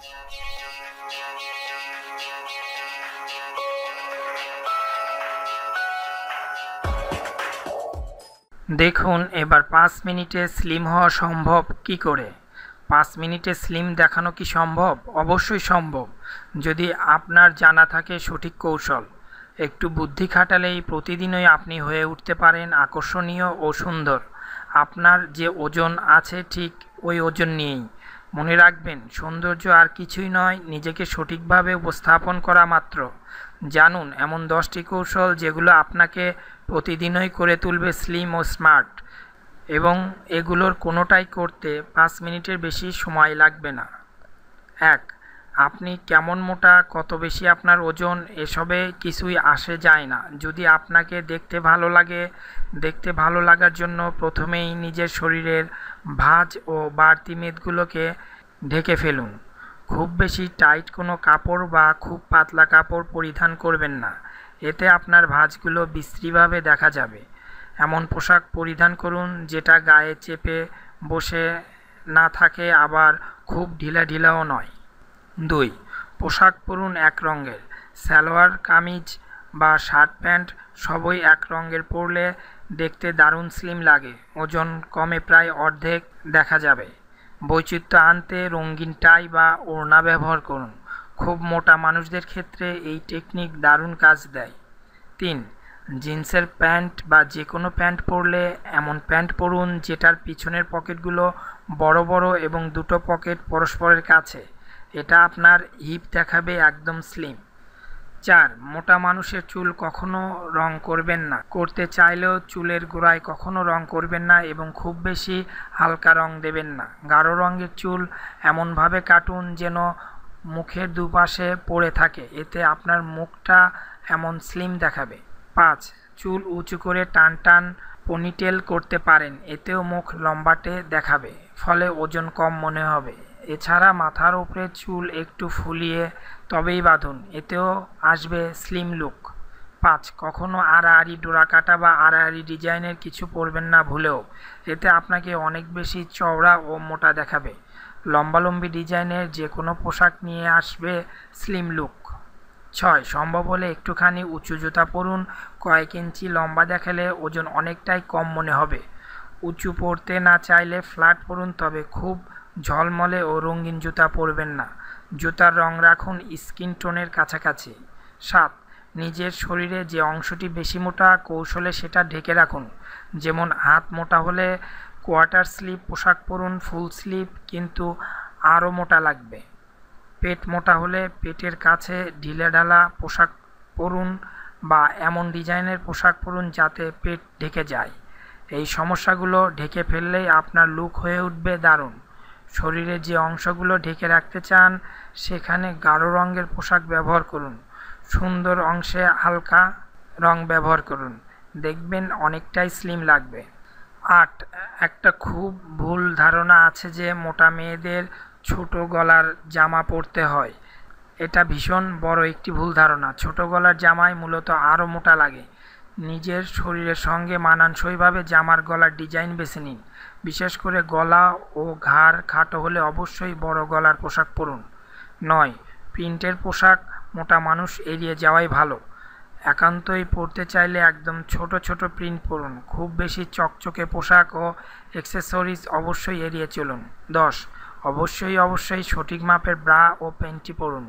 দেখুন এবার পাঁচ মিনিটে স্লিম হওয়া সম্ভব কি করে পাঁচ মিনিটে স্লিম দেখানো কি সম্ভব অবশ্যই সম্ভব যদি আপনার জানা থাকে সঠিক কৌশল একটু বুদ্ধি খাটালেই প্রতিদিনই আপনি হয়ে উঠতে পারেন আকর্ষণীয় ও সুন্দর আপনার যে ওজন আছে ঠিক ওই ওজন নিয়েই মনে রাখবেন সৌন্দর্য আর কিছুই নয় নিজেকে সঠিকভাবে উপস্থাপন করা মাত্র জানুন এমন দশটি কৌশল যেগুলো আপনাকে প্রতিদিনই করে তুলবে স্লিম ও স্মার্ট এবং এগুলোর কোনোটাই করতে পাঁচ মিনিটের বেশি সময় লাগবে না এক আপনি কেমন মোটা কত বেশি আপনার ওজন এসবে কিছুই আসে যায় না যদি আপনাকে দেখতে ভালো লাগে দেখতে ভালো লাগার জন্য প্রথমেই নিজের শরীরের ভাঁজ ও বাড়তি মেদগুলোকে ঢেকে ফেলুন খুব বেশি টাইট কোনো কাপড় বা খুব পাতলা কাপড় পরিধান করবেন না এতে আপনার ভাঁজগুলো বিশ্রীভাবে দেখা যাবে এমন পোশাক পরিধান করুন যেটা গায়ে চেপে বসে না থাকে আবার খুব ঢিলা ঢিলাও নয় দুই পোশাক পরুন এক রঙের সালোয়ার কামিজ বা শার্ট প্যান্ট সবই এক রঙের পরলে দেখতে দারুণ স্লিম লাগে ওজন কমে প্রায় অর্ধেক দেখা যাবে বৈচিত্র্য আনতে রঙিন টাই বা ওড়না ব্যবহার করুন খুব মোটা মানুষদের ক্ষেত্রে এই টেকনিক দারুণ কাজ দেয় তিন জিন্সের প্যান্ট বা যে কোনো প্যান্ট পরলে এমন প্যান্ট পরুন যেটার পিছনের পকেটগুলো বড় বড় এবং দুটো পকেট পরস্পরের কাছে এটা আপনার হিপ দেখাবে একদম স্লিম চার মোটা মানুষের চুল কখনো রং করবেন না করতে চাইলেও চুলের গোড়ায় কখনো রং করবেন না এবং খুব বেশি হালকা রং দেবেন না গাঢ় রঙের চুল এমনভাবে কাটুন যেন মুখের দুপাশে পড়ে থাকে এতে আপনার মুখটা এমন স্লিম দেখাবে পাঁচ চুল উঁচু করে টান টান পনিটেল করতে পারেন এতেও মুখ লম্বাটে দেখাবে ফলে ওজন কম মনে হবে এছাড়া মাথার উপরে চুল একটু ফুলিয়ে তবেই বাঁধুন এতেও আসবে স্লিম লুক পাঁচ কখনও আড়াআড়ি ডোরাকাটা বা আড়াআড়ি ডিজাইনের কিছু পরবেন না ভুলেও এতে আপনাকে অনেক বেশি চওড়া ও মোটা দেখাবে লম্বালম্বি ডিজাইনের যে কোনো পোশাক নিয়ে আসবে স্লিম লুক ছয় সম্ভব হলে একটুখানি উঁচু জুতা পরুন কয়েক ইঞ্চি লম্বা দেখালে ওজন অনেকটাই কম মনে হবে উঁচু পড়তে না চাইলে ফ্ল্যাট পরুন তবে খুব ঝলমলে ও রঙিন জুতা পরবেন না জুতার রং রাখুন স্কিন টোনের কাছাকাছি সাত নিজের শরীরে যে অংশটি বেশি মোটা কৌশলে সেটা ঢেকে রাখুন যেমন হাত মোটা হলে কোয়ার্টার স্লিপ পোশাক পরুন ফুল স্লিপ কিন্তু আরও মোটা লাগবে পেট মোটা হলে পেটের কাছে ঢিলে ঢালা পোশাক পরুন বা এমন ডিজাইনের পোশাক পরুন যাতে পেট ঢেকে যায় এই সমস্যাগুলো ঢেকে ফেললেই আপনার লুক হয়ে উঠবে দারুণ শরীরের যে অংশগুলো ঢেকে রাখতে চান সেখানে গাঢ় রঙের পোশাক ব্যবহার করুন সুন্দর অংশে হালকা রং ব্যবহার করুন দেখবেন অনেকটাই স্লিম লাগবে আট একটা খুব ভুল ধারণা আছে যে মোটা মেয়েদের ছোট গলার জামা পরতে হয় এটা ভীষণ বড় একটি ভুল ধারণা ছোট গলার জামায় মূলত আরও মোটা লাগে নিজের শরীরের সঙ্গে মানানসইভাবে জামার গলার ডিজাইন বেছে নিন বিশেষ করে গলা ও ঘাড় খাটো হলে অবশ্যই বড় গলার পোশাক পরুন নয় প্রিন্টের পোশাক মোটা মানুষ এড়িয়ে যাওয়াই ভালো একান্তই পরতে চাইলে একদম ছোট ছোট প্রিন্ট পরুন খুব বেশি চকচকে পোশাক ও অ্যাক্সেসরিজ অবশ্যই এড়িয়ে চলুন দশ অবশ্যই অবশ্যই সঠিক মাপের ব্রা ও প্যান্টটি পরুন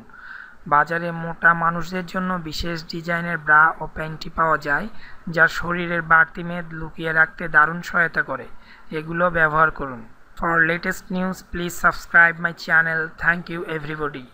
বাজারে মোটা মানুষদের জন্য বিশেষ ডিজাইনের ব্রা ও প্যান্টি পাওয়া যায় যা শরীরের বাড়তি মেদ লুকিয়ে রাখতে দারুণ সহায়তা করে এগুলো ব্যবহার করুন for latest news please subscribe my channel thank you everybody